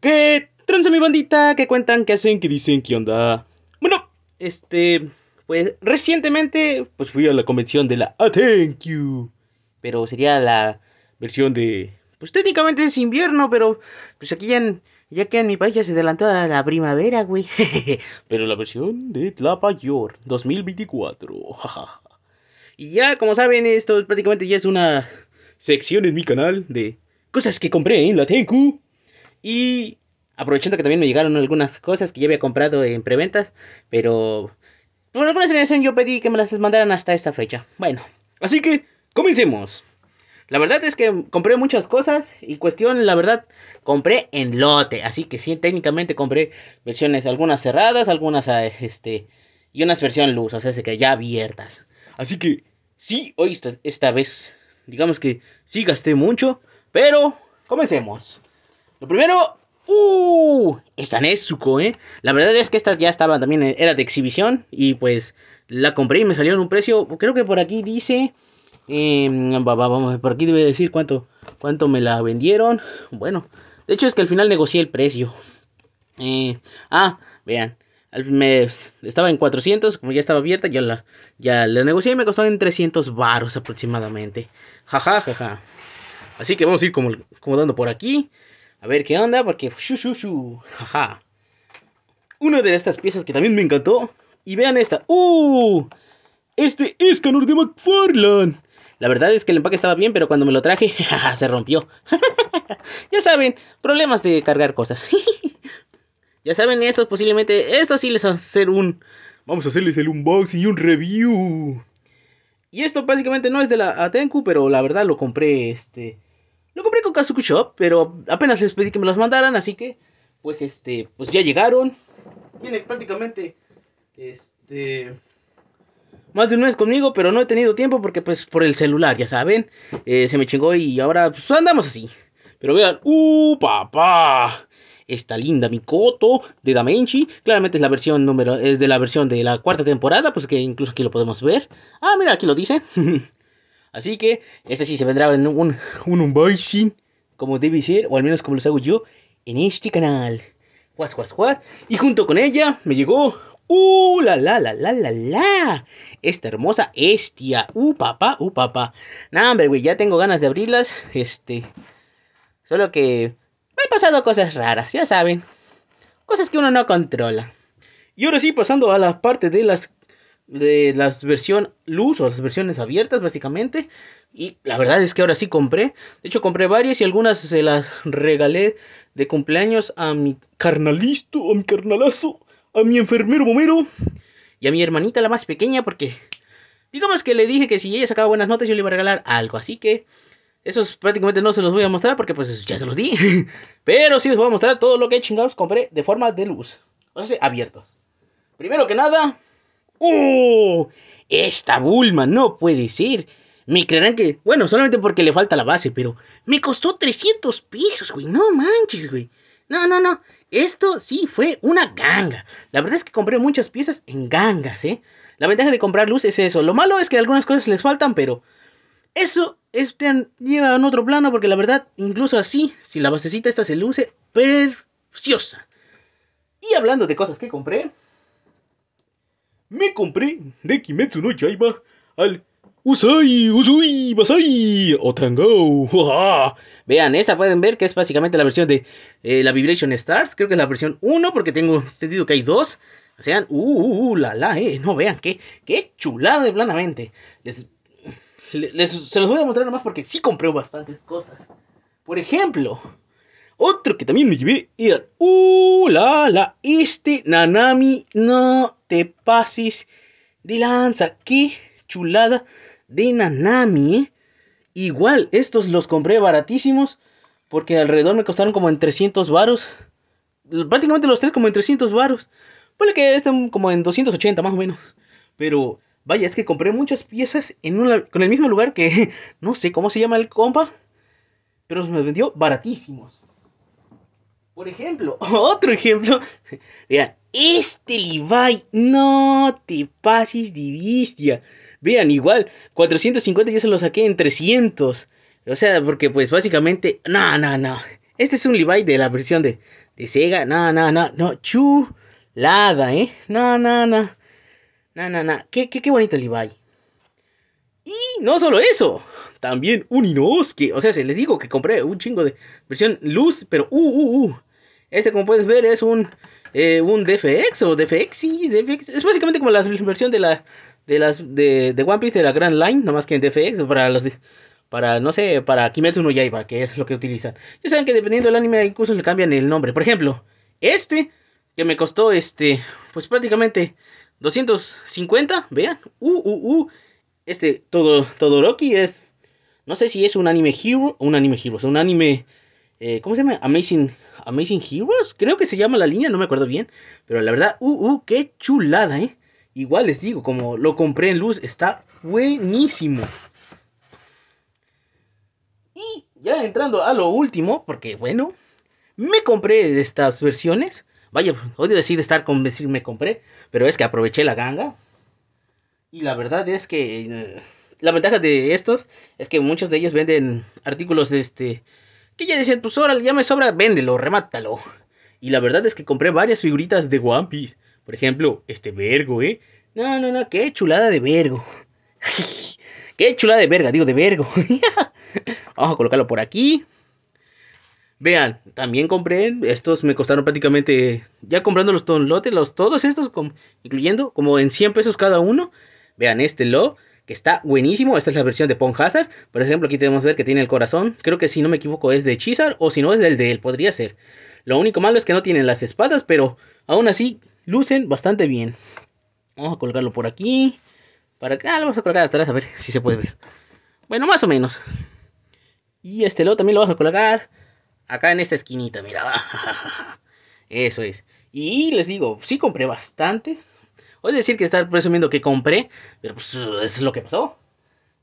¿Qué tranza mi bandita? ¿Qué cuentan? ¿Qué hacen? ¿Qué dicen? ¿Qué onda? Bueno, este, pues recientemente pues fui a la convención de la A ah, Pero sería la versión de... Pues técnicamente es invierno, pero pues aquí ya, en, ya que en mi país ya se adelantó a la primavera, güey. pero la versión de Tlapayor 2024. y ya, como saben, esto prácticamente ya es una sección en mi canal de cosas que compré en la Tenku. Y aprovechando que también me llegaron algunas cosas que ya había comprado en preventas, pero por alguna extrañación yo pedí que me las mandaran hasta esta fecha. Bueno, así que comencemos. La verdad es que compré muchas cosas y cuestión, la verdad, compré en lote. Así que sí, técnicamente compré versiones, algunas cerradas, algunas, ah, este, y unas versión luz, o sea, que ya abiertas. Así que sí, hoy esta, esta vez, digamos que sí gasté mucho, pero comencemos. Lo primero, ¡uh! Esta Nezuko, ¿eh? La verdad es que esta ya estaba también, eh, era de exhibición y pues la compré y me salió en un precio, creo que por aquí dice... Eh, vamos, por aquí debe decir cuánto, cuánto me la vendieron. Bueno, de hecho es que al final negocié el precio. Eh, ah, vean. Me, estaba en 400, como ya estaba abierta, ya la, ya la negocié y me costó en 300 varos aproximadamente. Jajajaja ja, Así que vamos a ir como, como dando por aquí. A ver qué onda, porque. jaja. Una de estas piezas que también me encantó. Y vean esta. ¡Uh! Este es Canor de McFarlane. La verdad es que el empaque estaba bien, pero cuando me lo traje, se rompió. ya saben, problemas de cargar cosas. ya saben, estos posiblemente. esto sí les va a hacer un. Vamos a hacerles el unboxing y un review. Y esto básicamente no es de la Atenku, pero la verdad lo compré este lo compré con Kazuku Shop, pero apenas les pedí que me los mandaran, así que, pues este, pues ya llegaron. Tiene prácticamente, este, más de un mes conmigo, pero no he tenido tiempo porque pues por el celular, ya saben, eh, se me chingó y ahora pues andamos así. Pero vean, ¡uh, papá! Esta linda Mikoto de Damenchi, claramente es la versión número, es de la versión de la cuarta temporada, pues que incluso aquí lo podemos ver. Ah, mira, aquí lo dice. Así que este sí se vendrá en un, un unboxing, como debe ser, o al menos como lo hago yo, en este canal. Y junto con ella me llegó. ¡Uh, la, la, la, la, la, la! Esta hermosa estia. ¡Uh, papá, uh, papá! Nah, hombre, güey, ya tengo ganas de abrirlas. Este. Solo que. Me han pasado cosas raras, ya saben. Cosas que uno no controla. Y ahora sí, pasando a la parte de las de la versión luz o las versiones abiertas básicamente. Y la verdad es que ahora sí compré. De hecho compré varias y algunas se las regalé de cumpleaños a mi carnalisto, a mi carnalazo, a mi enfermero momero y a mi hermanita la más pequeña porque digamos que le dije que si ella sacaba buenas notas yo le iba a regalar algo. Así que esos prácticamente no se los voy a mostrar porque pues ya se los di. Pero sí les voy a mostrar todo lo que chingados compré de forma de luz. O sea, abiertos. Primero que nada, ¡Oh! Esta Bulma no puede ser. Me creerán que, bueno, solamente porque le falta la base, pero me costó 300 pesos, güey. No manches, güey. No, no, no. Esto sí fue una ganga. La verdad es que compré muchas piezas en gangas, ¿eh? La ventaja de comprar luz es eso. Lo malo es que algunas cosas les faltan, pero eso es, lleva a otro plano porque la verdad, incluso así, si la basecita esta se luce, preciosa. Y hablando de cosas que compré, me compré de Kimetsu no Yaiba al Usai, Usui, Basai, Otango, Vean, esta pueden ver que es básicamente la versión de eh, la Vibration Stars. Creo que es la versión 1 porque tengo entendido que hay dos. O sea, uh, uh, uh, la, eh, No, vean, que qué chulada de planamente. Les, les, se los voy a mostrar nomás porque sí compré bastantes cosas. Por ejemplo, otro que también me llevé era. ¡Uh, la, Este Nanami, no te pases de lanza. ¡Qué chulada de Nanami! ¿eh? Igual, estos los compré baratísimos. Porque alrededor me costaron como en 300 varos. Prácticamente los tres como en 300 varos. Puede que estén como en 280 más o menos. Pero vaya, es que compré muchas piezas en con el mismo lugar que no sé cómo se llama el compa. Pero me vendió baratísimos. Por ejemplo, otro ejemplo. Vean, este Levi, no te pases de bestia. Vean, igual, 450 yo se lo saqué en 300. O sea, porque pues básicamente, no, no, no. Este es un Levi de la versión de, de Sega. No, no, no, no. Chulada, ¿eh? No, no, no. No, no, no. Qué, qué, qué bonito Levi. Y no solo eso también un Inosuke. O sea, se les digo que compré un chingo de versión luz, pero uh, uh, uh. Este, como puedes ver, es un, eh, un DFX o DFX, sí, DFX. Es básicamente como la versión de la de las de, de One Piece de la Grand Line, más que en DFX para los para no sé, para Kimetsu no Yaiba, que es lo que utilizan. Ya saben que dependiendo del anime incluso le cambian el nombre. Por ejemplo, este que me costó este pues prácticamente 250, vean. Uh uh uh. Este todo Todoroki es no sé si es un anime hero o un anime hero, o sea, un anime eh, ¿cómo se llama? Amazing, Amazing Heroes, creo que se llama la línea, no me acuerdo bien, pero la verdad, uh, uh, qué chulada, ¿eh? Igual les digo, como lo compré en luz, está buenísimo. Y ya entrando a lo último, porque bueno, me compré de estas versiones. Vaya, odio decir estar con decir me compré, pero es que aproveché la ganga. Y la verdad es que eh, la ventaja de estos es que muchos de ellos venden artículos de este que ya decían, pues ahora ya me sobra, véndelo, remátalo. Y la verdad es que compré varias figuritas de One Por ejemplo, este vergo, ¿eh? No, no, no, qué chulada de vergo. qué chulada de verga, digo de vergo. Vamos a colocarlo por aquí. Vean, también compré, estos me costaron prácticamente, ya comprando los tonlotes, los, todos estos, con, incluyendo como en 100 pesos cada uno. Vean, este lo que está buenísimo. Esta es la versión de Pong Hazard. Por ejemplo, aquí tenemos ver que tiene el corazón. Creo que si no me equivoco es de Chizar o si no es del de él, podría ser. Lo único malo es que no tienen las espadas, pero aún así lucen bastante bien. Vamos a colgarlo por aquí. Para acá lo vamos a colgar atrás a ver si se puede ver. Bueno, más o menos. Y este lado también lo vamos a colgar acá en esta esquinita, mira. Eso es. Y les digo, sí compré bastante. Hoy decir que estar presumiendo que compré, pero pues es lo que pasó.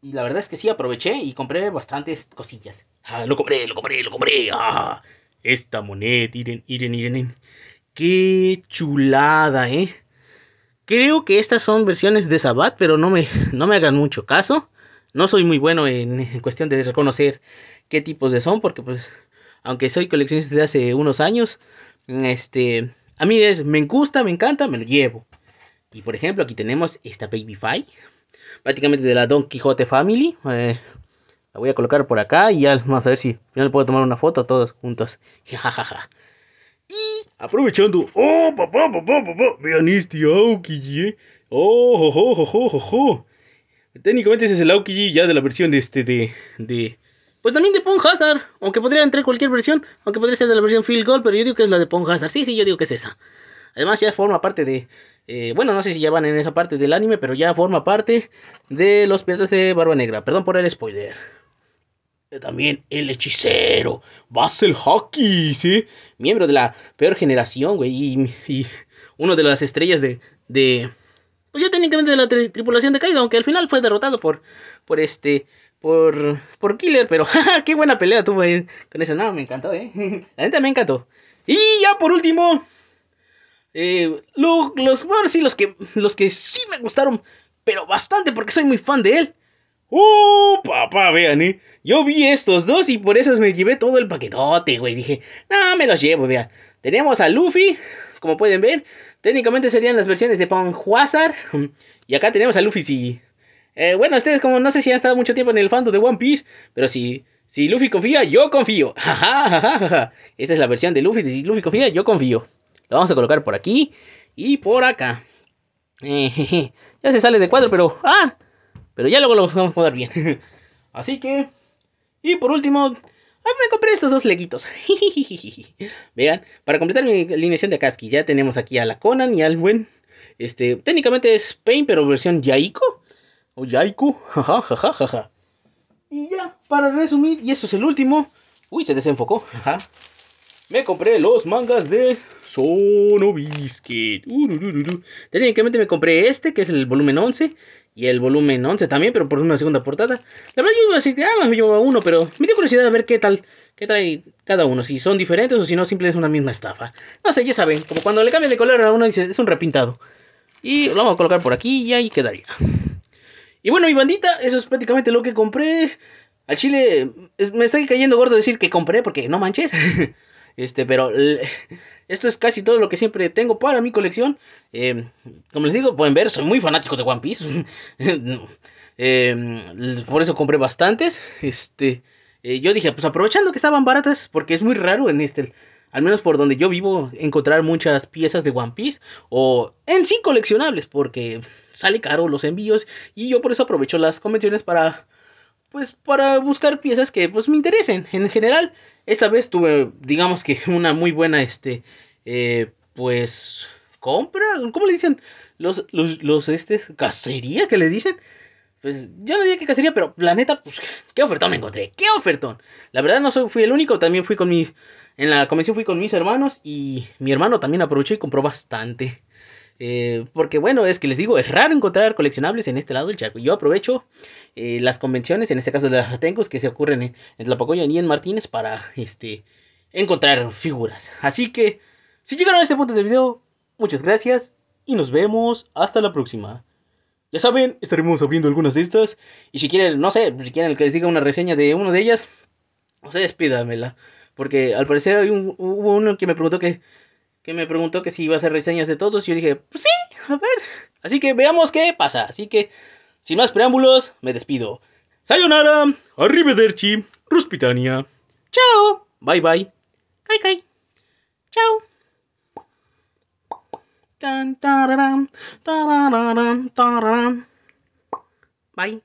Y la verdad es que sí, aproveché y compré bastantes cosillas. Ah, lo compré, lo compré, lo compré. Ah, esta moneda, iren, iren, iren. Qué chulada, ¿eh? Creo que estas son versiones de Sabat, pero no me, no me hagan mucho caso. No soy muy bueno en, cuestión de reconocer qué tipos de son, porque pues, aunque soy coleccionista desde hace unos años, este, a mí es, me gusta, me encanta, me lo llevo. Y por ejemplo, aquí tenemos esta Baby Five, prácticamente de la Don Quijote Family. Eh, la voy a colocar por acá y ya vamos a ver si al final puedo tomar una foto todos juntos. y aprovechando, oh vean este Aokiji, eh. oh, oh, oh, oh, Técnicamente ese es el Aokiji ya de la versión de este, de, de, pues también de Pon Hazard, aunque podría entrar cualquier versión, aunque podría ser de la versión Field Gold. pero yo digo que es la de Pon Hazard, sí, sí, yo digo que es esa. Además ya forma parte de... Eh, bueno, no sé si ya van en esa parte del anime, pero ya forma parte de los piratas de Barba Negra. Perdón por el spoiler. Eh, también el hechicero, Basel Hockey, ¿sí? Miembro de la peor generación, güey. Y, y uno de las estrellas de, de... Pues ya técnicamente de la tripulación de Kaido, aunque al final fue derrotado por... Por este... Por, por Killer, pero qué buena pelea tuvo ahí con ese no, me encantó, ¿eh? la neta me encantó. Y ya por último, eh, los, bueno, sí, los que, los que sí me gustaron, pero bastante porque soy muy fan de él. ¡Uh, papá! Vean, ¿eh? Yo vi estos dos y por eso me llevé todo el paquetote, güey. Dije, no, me los llevo, vean. Tenemos a Luffy, como pueden ver. Técnicamente serían las versiones de Panhuazar. Y acá tenemos a Luffy, sí. Eh, bueno, ustedes como no sé si han estado mucho tiempo en el fandom de One Piece, pero si, si Luffy confía, yo confío. Esa es la versión de Luffy. Si Luffy confía, yo confío. Lo vamos a colocar por aquí y por acá. Eh, ya se sale de cuadro, pero... ¡Ah! Pero ya luego lo vamos a poner bien. Así que... Y por último... Ah, me compré estos dos leguitos. Vean, para completar mi alineación de Akatsuki, ya tenemos aquí a la Conan y al buen. Este, técnicamente es Pain, pero versión Yaiko. O Yaiku. Y ya, para resumir, y eso es el último. Uy, se desenfocó. Ajá me compré los mangas de Sono Biscuit. Uh, Técnicamente me compré este, que es el volumen 11. Y el volumen 11 también, pero por una segunda portada. La verdad, yo iba a decir que ah, me llevaba uno, pero me dio curiosidad a ver qué tal. ¿Qué trae cada uno? Si son diferentes o si no, simplemente es una misma estafa. No sé, ya saben, como cuando le cambian de color a uno dice, es un repintado. Y lo vamos a colocar por aquí y ahí quedaría. Y bueno, mi bandita, eso es prácticamente lo que compré. Al chile, me está cayendo gordo decir que compré porque no manches. Este, pero esto es casi todo lo que siempre tengo para mi colección. Em, como les digo, pueden ver, soy muy fanático de One Piece. Em, por eso compré bastantes. Este, eh, yo dije, pues aprovechando que estaban baratas, porque es muy raro en este, al menos por donde yo vivo, encontrar muchas piezas de One Piece o en sí coleccionables, porque sale caro los envíos y yo por eso aprovecho las convenciones para pues para buscar piezas que pues me interesen en general. Esta vez tuve, digamos que una muy buena, este, eh, pues, compra, ¿cómo le dicen? Los, los, los, este, cacería que le dicen. Pues yo no diría que cacería, pero la neta, pues, qué ofertón me encontré, qué ofertón. La verdad no soy, fui el único, también fui con mi, en la convención fui con mis hermanos y mi hermano también aprovechó y compró bastante. Eh, porque bueno, es que les digo, es raro encontrar coleccionables en este lado del charco. Yo aprovecho eh, las convenciones, en este caso de las Tengos, que se ocurren en, la Tlapacoya y en Martínez para este, encontrar figuras. Así que, si llegaron a este punto del video, muchas gracias y nos vemos hasta la próxima. Ya saben, estaremos abriendo algunas de estas. Y si quieren, no sé, si quieren que les diga una reseña de una de ellas, sea, despídamela Porque al parecer hay hubo uno que me preguntó que que me preguntó que si iba a hacer reseñas de todos. Y yo dije, pues sí, a ver. Así que veamos qué pasa. Así que, sin más preámbulos, me despido. Sayonara, arrivederci, ruspitania. Chao, bye bye. Kai kai. Chao. Bye.